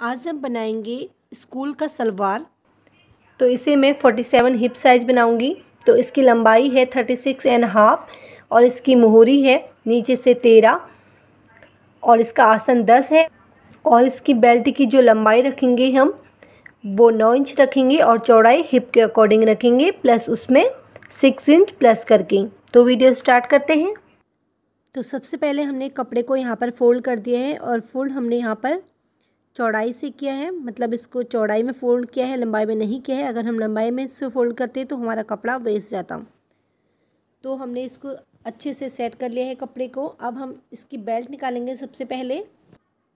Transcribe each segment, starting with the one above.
आज हम बनाएंगे स्कूल का सलवार तो इसे मैं फोर्टी सेवन हिप साइज़ बनाऊंगी तो इसकी लंबाई है थर्टी सिक्स एंड हाफ और इसकी मोहरी है नीचे से तेरह और इसका आसन दस है और इसकी बेल्ट की जो लंबाई रखेंगे हम वो नौ इंच रखेंगे और चौड़ाई हिप के अकॉर्डिंग रखेंगे प्लस उसमें सिक्स इंच प्लस करके तो वीडियो स्टार्ट करते हैं तो सबसे पहले हमने कपड़े को यहाँ पर फोल्ड कर दिया है और फोल्ड हमने यहाँ पर चौड़ाई से किया है मतलब इसको चौड़ाई में फोल्ड किया है लंबाई में नहीं किया है अगर हम लंबाई में इससे फोल्ड करते तो हमारा कपड़ा वेस्ट जाता तो हमने इसको अच्छे से सेट कर लिया है कपड़े को अब हम इसकी बेल्ट निकालेंगे सबसे पहले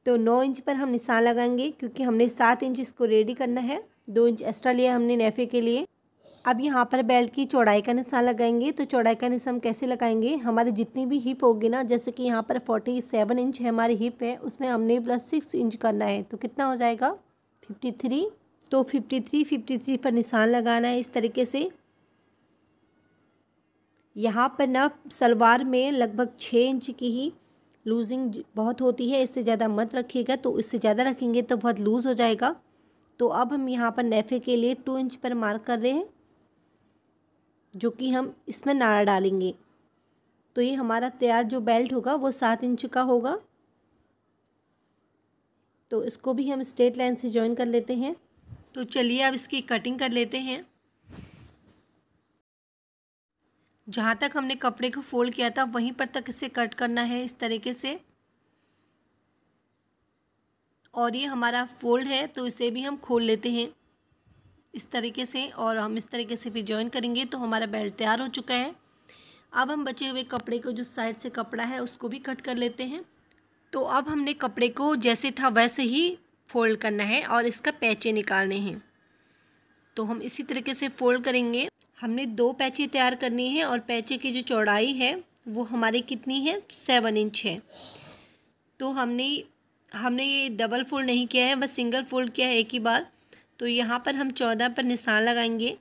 तो नौ इंच पर हम निशान लगाएंगे क्योंकि हमने सात इंच इसको रेडी करना है दो इंच एक्स्ट्रा लिया हमने नेफे के लिए अब यहाँ पर बेल्ट की चौड़ाई का निशान लगाएंगे तो चौड़ाई का निशान कैसे लगाएंगे हमारी जितनी भी हिप होगी ना जैसे कि यहाँ पर फोर्टी सेवन इंच है हमारी हिप है उसमें हमने प्लस सिक्स इंच करना है तो कितना हो जाएगा फिफ्टी थ्री तो फिफ्टी थ्री फिफ्टी थ्री पर निशान लगाना है इस तरीके से यहाँ पर ना सलवार में लगभग छः इंच की ही लूजिंग बहुत होती है इससे ज़्यादा मत रखिएगा तो इससे ज़्यादा रखेंगे तो बहुत लूज़ हो जाएगा तो अब हम यहाँ पर नेफे के लिए टू इंच पर मार्क कर रहे हैं जो कि हम इसमें नारा डालेंगे तो ये हमारा तैयार जो बेल्ट होगा वो सात इंच का होगा तो इसको भी हम स्ट्रेट लाइन से ज्वाइन कर लेते हैं तो चलिए अब इसकी कटिंग कर लेते हैं जहाँ तक हमने कपड़े को फोल्ड किया था वहीं पर तक इसे कट करना है इस तरीके से और ये हमारा फोल्ड है तो इसे भी हम खोल लेते हैं इस तरीके से और हम इस तरीके से फिर ज्वाइन करेंगे तो हमारा बेल्ट तैयार हो चुका है अब हम बचे हुए कपड़े को जो साइड से कपड़ा है उसको भी कट कर लेते हैं तो अब हमने कपड़े को जैसे था वैसे ही फोल्ड करना है और इसका पैचे निकालने हैं तो हम इसी तरीके से फोल्ड करेंगे हमने दो पैचे तैयार करनी है और पैचे की जो चौड़ाई है वो हमारी कितनी है सेवन इंच है तो हमने हमने ये डबल फोल्ड नहीं किया है बस सिंगल फोल्ड किया है एक ही बार तो यहाँ पर हम चौदह पर निशान लगाएंगे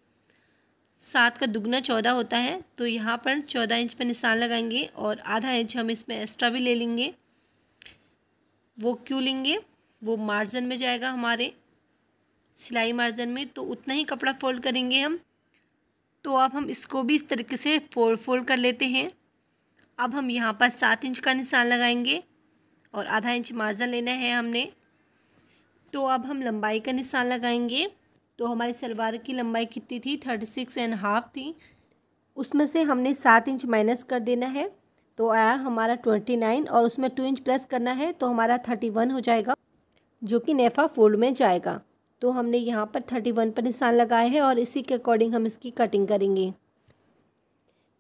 सात का दुगना चौदह होता है तो यहाँ पर चौदह इंच पर निशान लगाएंगे और आधा इंच हम इसमें एक्स्ट्रा भी ले लेंगे वो क्यों लेंगे वो मार्जिन में जाएगा हमारे सिलाई मार्जिन में तो उतना ही कपड़ा फोल्ड करेंगे हम तो अब हम इसको भी इस तरीके से फोल्ड फोल्ड कर लेते हैं अब हम यहाँ पर सात इंच का निशान लगाएंगे और आधा इंच मार्जिन लेना है हमने तो अब हम लंबाई का निशान लगाएंगे तो हमारी सलवार की लंबाई कितनी थी थर्टी सिक्स एंड हाफ थी उसमें से हमने सात इंच माइनस कर देना है तो आया हमारा ट्वेंटी नाइन और उसमें टू इंच प्लस करना है तो हमारा थर्टी वन हो जाएगा जो कि नेफा फोल्ड में जाएगा तो हमने यहाँ पर थर्टी वन पर निशान लगाया है और इसी के अकॉर्डिंग हम इसकी कटिंग करेंगे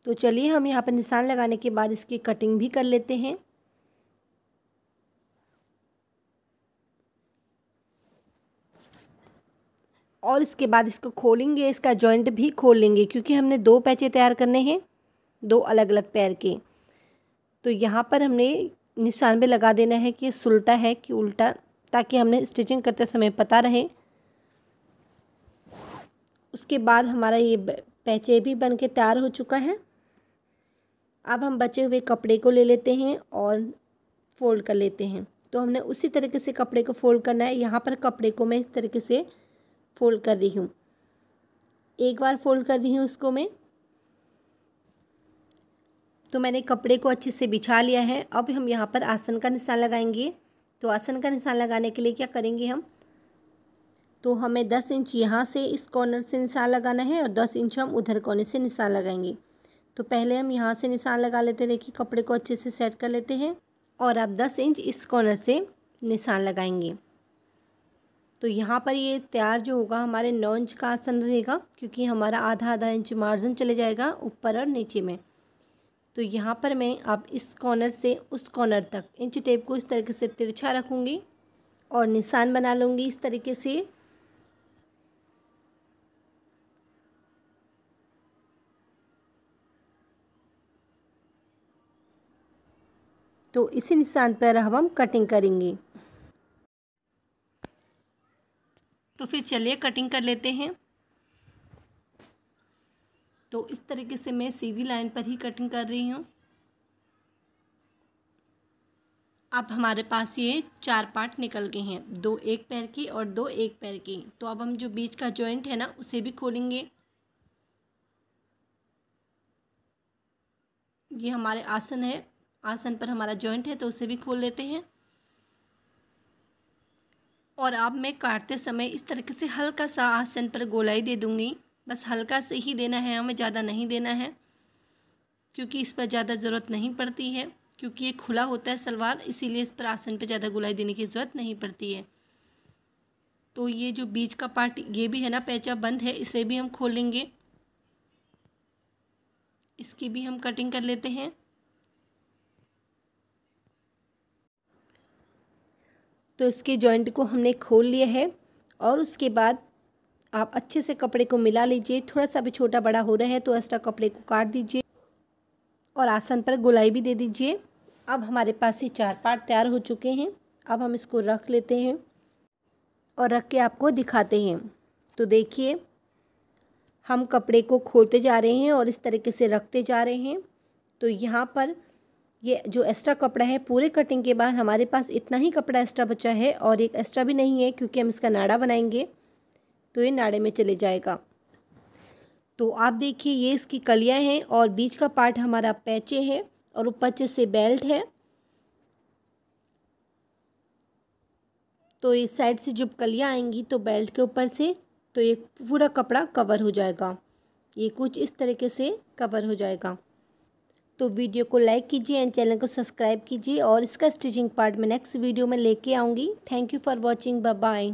तो चलिए हम यहाँ पर निशान लगाने के बाद इसकी कटिंग भी कर लेते हैं और इसके बाद इसको खोलेंगे इसका जॉइंट भी खोल लेंगे क्योंकि हमने दो पैचे तैयार करने हैं दो अलग अलग पैर के तो यहाँ पर हमने निशान पर लगा देना है कि सुलटा है कि उल्टा ताकि हमने स्टिचिंग करते समय पता रहे उसके बाद हमारा ये पैचे भी बन के तैयार हो चुका है अब हम बचे हुए कपड़े को ले लेते हैं और फोल्ड कर लेते हैं तो हमने उसी तरीके से कपड़े को फोल्ड करना है यहाँ पर कपड़े को मैं इस तरीके से फोल्ड कर रही हूँ एक बार फोल्ड कर रही हूँ उसको मैं तो मैंने कपड़े को अच्छे से बिछा लिया है अब हम यहाँ पर आसन का निशान लगाएंगे तो आसन का निशान लगाने के लिए क्या करेंगे हम तो हमें दस इंच यहाँ से इस कॉर्नर से निशान लगाना है और दस इंच हम उधर कोने से निशान लगाएंगे तो पहले हम यहाँ से निशान लगा लेते हैं देखिए कपड़े को अच्छे से सेट कर लेते हैं और आप दस इंच इस कॉर्नर से निशान लगाएंगे तो यहाँ पर ये तैयार जो होगा हमारे नौ इंच का आसन रहेगा क्योंकि हमारा आधा आधा इंच मार्जिन चले जाएगा ऊपर और नीचे में तो यहाँ पर मैं आप इस कॉर्नर से उस कॉर्नर तक इंच टेप को इस तरीके से तिरछा रखूँगी और निशान बना लूँगी इस तरीके से तो इसी निशान पर हम कटिंग करेंगे तो फिर चलिए कटिंग कर लेते हैं तो इस तरीके से मैं सीधी लाइन पर ही कटिंग कर रही हूँ अब हमारे पास ये चार पार्ट निकल गए हैं दो एक पैर की और दो एक पैर की तो अब हम जो बीच का जॉइंट है ना उसे भी खोलेंगे ये हमारे आसन है आसन पर हमारा जॉइंट है तो उसे भी खोल लेते हैं और अब मैं काटते समय इस तरीके से हल्का सा आसन पर गोलाई दे दूँगी बस हल्का से ही देना है हमें ज़्यादा नहीं देना है क्योंकि इस पर ज़्यादा ज़रूरत नहीं पड़ती है क्योंकि ये खुला होता है सलवार इसीलिए इस पर आसन पर ज़्यादा गोलाई देने की ज़रूरत नहीं पड़ती है तो ये जो बीच का पार्ट ये भी है ना पैचा बंद है इसे भी हम खोलेंगे इसकी भी हम कटिंग कर लेते हैं तो इसके जॉइंट को हमने खोल लिया है और उसके बाद आप अच्छे से कपड़े को मिला लीजिए थोड़ा सा भी छोटा बड़ा हो रहा है तो एक्स्ट्रा कपड़े को काट दीजिए और आसन पर गुलाई भी दे दीजिए अब हमारे पास ये चार पार्ट तैयार हो चुके हैं अब हम इसको रख लेते हैं और रख के आपको दिखाते हैं तो देखिए हम कपड़े को खोलते जा रहे हैं और इस तरीके से रखते जा रहे हैं तो यहाँ पर ये जो एक्स्ट्रा कपड़ा है पूरे कटिंग के बाद हमारे पास इतना ही कपड़ा एक्स्ट्रा बचा है और एक एक्स्ट्रा भी नहीं है क्योंकि हम इसका नाड़ा बनाएंगे तो ये नाड़े में चले जाएगा तो आप देखिए ये इसकी कलियाँ हैं और बीच का पार्ट हमारा पैचे है और वो पचे से बेल्ट है तो इस साइड से जब कलियाँ आएंगी तो बेल्ट के ऊपर से तो ये पूरा कपड़ा कवर हो जाएगा ये कुछ इस तरीके से कवर हो जाएगा तो वीडियो को लाइक कीजिए एंड चैनल को सब्सक्राइब कीजिए और इसका स्टिचिंग पार्ट मैं नेक्स्ट वीडियो में लेके आऊँगी thank you for watching bye